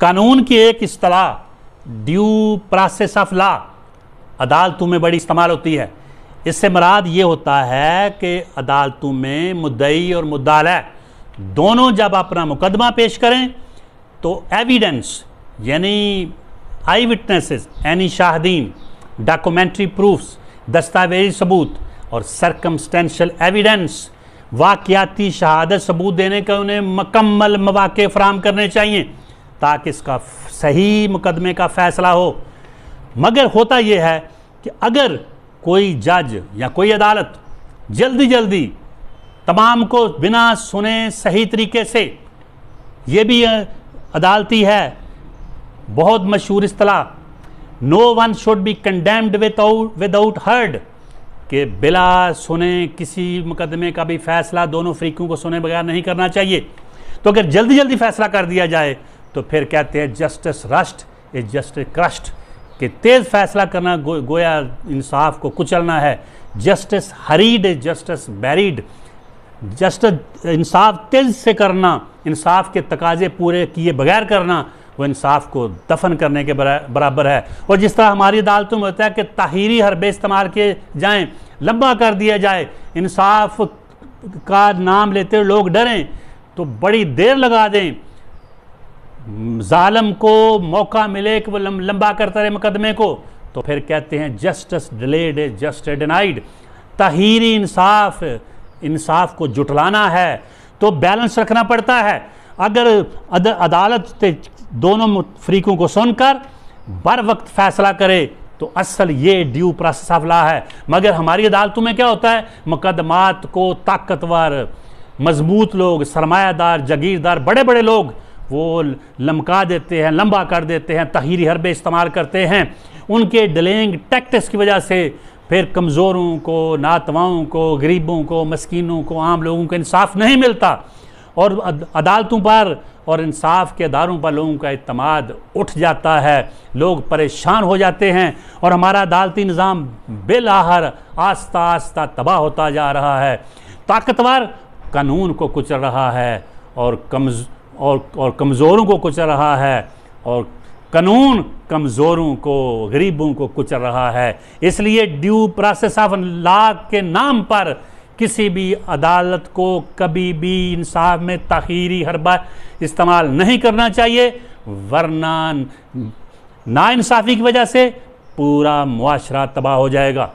कानून की एक अतलाह ड्यू प्रोसेस ऑफ लॉ अदालतों में बड़ी इस्तेमाल होती है इससे मराद ये होता है कि अदालतों में मुद्दई और मुद्दाल दोनों जब अपना मुकदमा पेश करें तो एविडेंस यानी आई विटनेसेस यानी शाहदीन डॉक्यूमेंट्री प्रूफ्स दस्तावेजी सबूत और सरकमस्टेंशल एविडेंस वाकियाती शहादत सबूत देने का उन्हें मकम्मल मौाक़े फ़राम करने चाहिए ताकि इसका सही मुकदमे का फ़ैसला हो मगर होता यह है कि अगर कोई जज या कोई अदालत जल्दी जल्दी तमाम को बिना सुने सही तरीके से ये भी अदालती है बहुत मशहूर असलाह no one should be condemned without heard के बिला सुने किसी मुकदमे का भी फैसला दोनों फ्रीकों को सुने बगैर नहीं करना चाहिए तो अगर जल्दी जल्दी फैसला कर दिया जाए तो फिर कहते हैं justice rushed a justice crushed कि तेज़ फैसला करना गो, गोया इंसाफ को कुचलना है justice hurried is justice buried justice इंसाफ तेज से करना इंसाफ के तकाजे पूरे किए बगैर करना वो इंसाफ को दफन करने के बरा, बराबर है और जिस तरह हमारी अदालतों में होता है कि ताहरी हरबे इस्तेमाल किए जाएँ लंबा कर दिया जाए इंसाफ का नाम लेते हुए लोग डरें तो बड़ी देर लगा दें जालम को मौका मिले कि वो लंबा करता रहे मुकदमे को तो फिर कहते हैं justice delayed is just denied तहीरी इंसाफ इंसाफ को जुटलाना है तो बैलेंस रखना पड़ता है अगर अद, अदालत दोनों फरीकों को सुनकर बर वक्त फैसला करे तो असल ये ड्यू प्रोसेस ऑफ लॉ है मगर हमारी अदालतों में क्या होता है मुकदमात को ताकतवर मजबूत लोग सरमायादार जागीरदार बड़े बड़े लोग वो लमका देते हैं लंबा कर देते हैं तहरी हरबे इस्तेमाल करते हैं उनके डलेंग टैक्टिस की वजह से फिर कमज़ोरों को नातवाओं को गरीबों को मस्किनों को आम लोगों को इंसाफ नहीं मिलता और अदालतों पर और इंसाफ के अदारों पर लोगों का अतमाद उठ जाता है लोग परेशान हो जाते हैं और हमारा अदालती निज़ाम बिलाहर आस्ता आस्ता तबाह होता जा रहा है ताकतवर कानून को कुचल रहा है और कमज़ और और कमज़ोरों को कुचल रहा है और कानून कमज़ोरों को गरीबों को कुचल रहा है इसलिए ड्यू प्रोसेस ऑफ ला के नाम पर किसी भी अदालत को कभी भी इंसाफ में तखीरी हरबा इस्तेमाल नहीं करना चाहिए वरना नाानसाफ़ी की वजह से पूरा मुआरा तबाह हो जाएगा